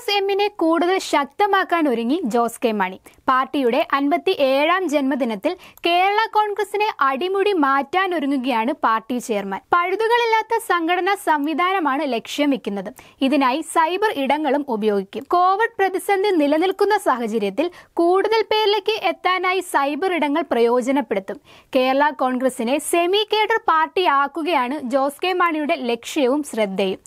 S എമ്മിനെ കൂടുതൽ ശക്തമാക്കാൻ ഒരുങ്ങി ജോസ് കെ മണി പാർട്ടിയുടെ അൻപത്തി ഏഴാം ജന്മദിനത്തിൽ കേരള കോൺഗ്രസിനെ അടിമുടി മാറ്റാൻ ഒരുങ്ങുകയാണ് പാർട്ടി ചെയർമാൻ പഴുതുകളില്ലാത്ത സംഘടനാ സംവിധാനമാണ് ലക്ഷ്യം വെക്കുന്നത് ഇതിനായി സൈബർ ഇടങ്ങളും ഉപയോഗിക്കും കോവിഡ് പ്രതിസന്ധി നിലനിൽക്കുന്ന സാഹചര്യത്തിൽ കൂടുതൽ പേരിലേക്ക് എത്താനായി സൈബർ ഇടങ്ങൾ പ്രയോജനപ്പെടുത്തും കേരള കോൺഗ്രസിനെ സെമി കേഡർ പാർട്ടിയാക്കുകയാണ് ജോസ് കെ മാണിയുടെ ലക്ഷ്യവും ശ്രദ്ധയും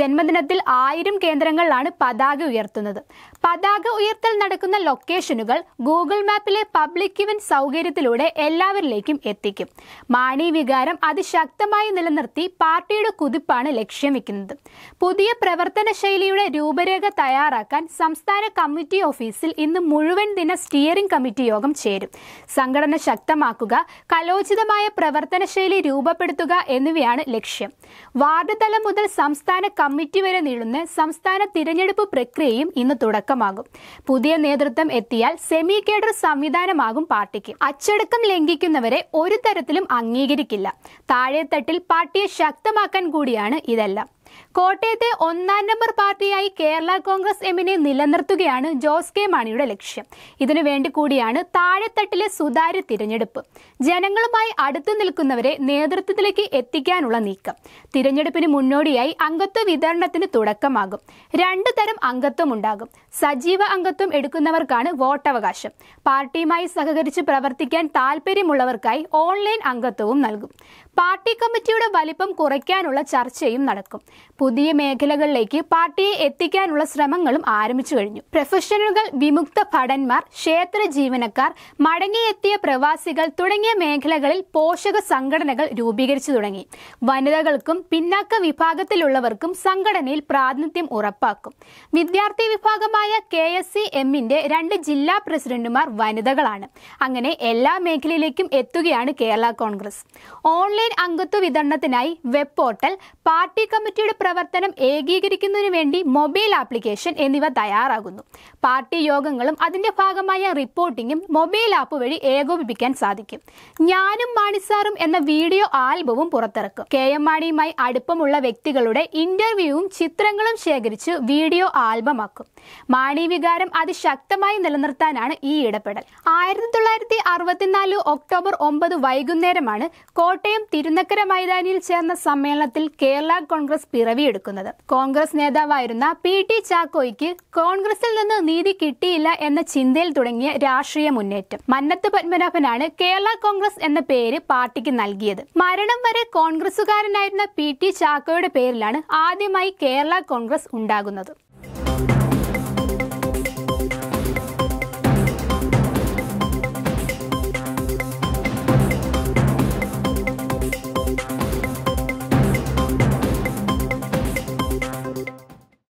ജന്മദിനത്തിൽ ആയിരം കേന്ദ്രങ്ങളിലാണ് പതാക പതാക ഉയർത്തുന്നത് പതാക ഉയർത്തൽ നടക്കുന്ന ലൊക്കേഷനുകൾ ഗൂഗിൾ മാപ്പിലെ പബ്ലിക് ഇവന്റ് സൗകര്യത്തിലൂടെ എല്ലാവരിലേക്കും എത്തിക്കും മാണി വികാരം അതിശക്തമായി നിലനിർത്തി പാർട്ടിയുടെ കുതിപ്പാണ് ലക്ഷ്യം വെക്കുന്നത് പുതിയ പ്രവർത്തന ശൈലിയുടെ രൂപരേഖ തയ്യാറാക്കാൻ സംസ്ഥാന കമ്മിറ്റി ഓഫീസിൽ ഇന്ന് മുഴുവൻ ദിന സ്റ്റിയറിംഗ് കമ്മിറ്റി യോഗം ചേരും സംഘടന ശക്തമാക്കുക കലോചിതമായ പ്രവർത്തന ശൈലി രൂപപ്പെടുത്തുക എന്നിവയാണ് ലക്ഷ്യം വാർഡ് തലം മുതൽ സംസ്ഥാന കമ്മിറ്റി വരെ നീളുന്ന സംസ്ഥാന തിരഞ്ഞെടുപ്പ് പ്രക്രിയയും ഇന്ന് തുടക്കമാകും പുതിയ നേതൃത്വം എത്തിയാൽ സെമി കേഡർ സംവിധാനമാകും പാർട്ടിക്ക് അച്ചടക്കം ലംഘിക്കുന്നവരെ ഒരു തരത്തിലും അംഗീകരിക്കില്ല താഴെത്തട്ടിൽ പാർട്ടിയെ ശക്തമാക്കാൻ കൂടിയാണ് ഇതെല്ലാം കോട്ടയത്തെ ഒന്നാം നമ്പർ പാർട്ടിയായി കേരള കോൺഗ്രസ് എമ്മിനെ നിലനിർത്തുകയാണ് ജോസ് കെ മാണിയുടെ ലക്ഷ്യം ഇതിനു വേണ്ടി കൂടിയാണ് താഴെത്തട്ടിലെ സുതാര്യ തിരഞ്ഞെടുപ്പ് ജനങ്ങളുമായി അടുത്തു നിൽക്കുന്നവരെ നേതൃത്വത്തിലേക്ക് എത്തിക്കാനുള്ള നീക്കം തിരഞ്ഞെടുപ്പിന് മുന്നോടിയായി അംഗത്വ വിതരണത്തിന് തുടക്കമാകും രണ്ടു തരം അംഗത്വം ഉണ്ടാകും സജീവ അംഗത്വം എടുക്കുന്നവർക്കാണ് വോട്ടവകാശം പാർട്ടിയുമായി സഹകരിച്ച് പ്രവർത്തിക്കാൻ താല്പര്യമുള്ളവർക്കായി ഓൺലൈൻ അംഗത്വവും നൽകും പാർട്ടി കമ്മിറ്റിയുടെ വലിപ്പം കുറയ്ക്കാനുള്ള ചർച്ചയും നടക്കും പുതിയ മേഖലകളിലേക്ക് പാർട്ടിയെ എത്തിക്കാനുള്ള ശ്രമങ്ങളും ആരംഭിച്ചു കഴിഞ്ഞു പ്രൊഫഷണലുകൾ വിമുക്ത ഭടന്മാർ ക്ഷേത്ര ജീവനക്കാർ മടങ്ങിയെത്തിയ പ്രവാസികൾ തുടങ്ങിയ മേഖലകളിൽ പോഷക സംഘടനകൾ രൂപീകരിച്ചു തുടങ്ങി വനിതകൾക്കും പിന്നാക്ക വിഭാഗത്തിലുള്ളവർക്കും സംഘടനയിൽ പ്രാതിനിധ്യം ഉറപ്പാക്കും വിദ്യാർത്ഥി വിഭാഗമായ കെ എസ് സി എമ്മിന്റെ രണ്ട് ജില്ലാ പ്രസിഡന്റുമാർ വനിതകളാണ് അങ്ങനെ എല്ലാ മേഖലയിലേക്കും എത്തുകയാണ് കേരള കോൺഗ്രസ് ഓൺലൈൻ അംഗത്വ വിതരണത്തിനായി വെബ് പോർട്ടൽ പാർട്ടി കമ്മിറ്റി പാർട്ടിയുടെ പ്രവർത്തനം ഏകീകരിക്കുന്നതിനു വേണ്ടി മൊബൈൽ ആപ്ലിക്കേഷൻ എന്നിവ തയ്യാറാകുന്നു പാർട്ടി യോഗങ്ങളും അതിന്റെ ഭാഗമായ റിപ്പോർട്ടിങ്ങും മൊബൈൽ ആപ്പ് വഴി ഏകോപിപ്പിക്കാൻ സാധിക്കും ഞാനും മാണിസാറും എന്ന വീഡിയോ ആൽബവും പുറത്തിറക്കും കെ എം മാണിയുമായി അടുപ്പമുള്ള വ്യക്തികളുടെ ഇന്റർവ്യൂവും ചിത്രങ്ങളും ശേഖരിച്ച് വീഡിയോ ആൽബമാക്കും മാണി വികാരം അതിശക്തമായി നിലനിർത്താനാണ് ഈ ഇടപെടൽ ആയിരത്തി തൊള്ളായിരത്തി അറുപത്തിനാല് ഒക്ടോബർ ഒമ്പത് വൈകുന്നേരമാണ് കോട്ടയം തിരുനക്കര മൈതാനിയിൽ ചേർന്ന സമ്മേളനത്തിൽ കേരള കോൺഗ്രസ് പിറവിയെടുക്കുന്നത് കോൺഗ്രസ് നേതാവായിരുന്ന പി ടി ചാക്കോയ്ക്ക് കോൺഗ്രസിൽ നിന്ന് നീതി കിട്ടിയില്ല എന്ന ചിന്തയിൽ തുടങ്ങിയ രാഷ്ട്രീയ മുന്നേറ്റം മന്നത്ത് പത്മനാഭനാണ് കേരള കോൺഗ്രസ് എന്ന പേര് പാർട്ടിക്ക് നൽകിയത് മരണം വരെ കോൺഗ്രസുകാരനായിരുന്ന പി ടി ചാക്കോയുടെ പേരിലാണ് ആദ്യമായി കേരള കോൺഗ്രസ് ഉണ്ടാകുന്നത്